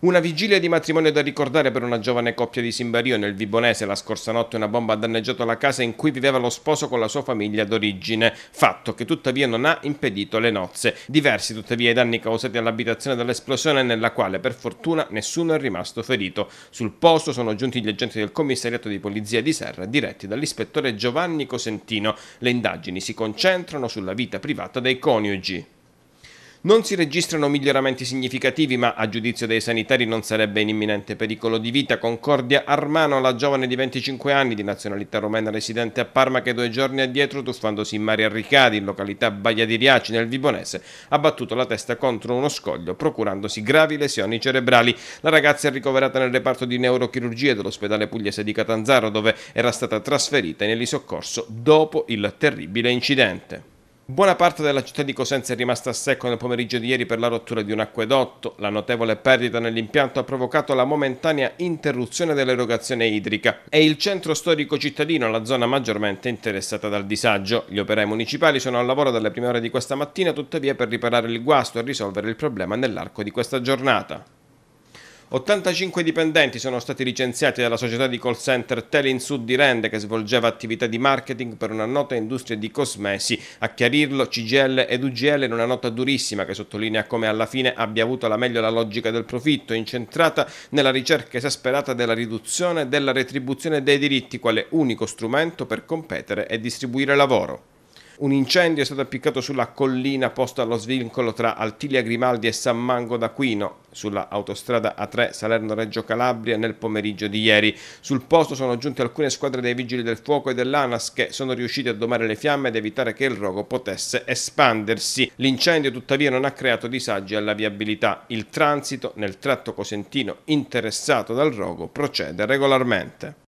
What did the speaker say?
Una vigilia di matrimonio da ricordare per una giovane coppia di Simbario nel Vibonese. La scorsa notte una bomba ha danneggiato la casa in cui viveva lo sposo con la sua famiglia d'origine, fatto che tuttavia non ha impedito le nozze. Diversi tuttavia i danni causati all'abitazione dall'esplosione nella quale per fortuna nessuno è rimasto ferito. Sul posto sono giunti gli agenti del commissariato di polizia di Serra diretti dall'ispettore Giovanni Cosentino. Le indagini si concentrano sulla vita privata dei coniugi. Non si registrano miglioramenti significativi, ma a giudizio dei sanitari non sarebbe in imminente pericolo di vita. Concordia Armano, la giovane di 25 anni, di nazionalità romena residente a Parma, che due giorni addietro, tuffandosi in mare a Ricadi, in località Baia di Riaci, nel Vibonese, ha battuto la testa contro uno scoglio, procurandosi gravi lesioni cerebrali. La ragazza è ricoverata nel reparto di neurochirurgia dell'ospedale pugliese di Catanzaro, dove era stata trasferita in elisoccorso dopo il terribile incidente. Buona parte della città di Cosenza è rimasta a secco nel pomeriggio di ieri per la rottura di un acquedotto. La notevole perdita nell'impianto ha provocato la momentanea interruzione dell'erogazione idrica. È il centro storico cittadino la zona maggiormente interessata dal disagio. Gli operai municipali sono al lavoro dalle prime ore di questa mattina, tuttavia per riparare il guasto e risolvere il problema nell'arco di questa giornata. 85 dipendenti sono stati licenziati dalla società di call center Telinsud di Rende che svolgeva attività di marketing per una nota industria di cosmesi. A chiarirlo CGL ed UGL in una nota durissima che sottolinea come alla fine abbia avuto alla meglio la logica del profitto, incentrata nella ricerca esasperata della riduzione della retribuzione dei diritti quale unico strumento per competere e distribuire lavoro. Un incendio è stato appiccato sulla collina posta allo svincolo tra Altilia Grimaldi e San Mango d'Aquino, sulla autostrada A3 Salerno-Reggio Calabria nel pomeriggio di ieri. Sul posto sono giunte alcune squadre dei vigili del fuoco e dell'ANAS che sono riusciti a domare le fiamme ed evitare che il rogo potesse espandersi. L'incendio tuttavia non ha creato disagi alla viabilità. Il transito nel tratto cosentino interessato dal rogo procede regolarmente.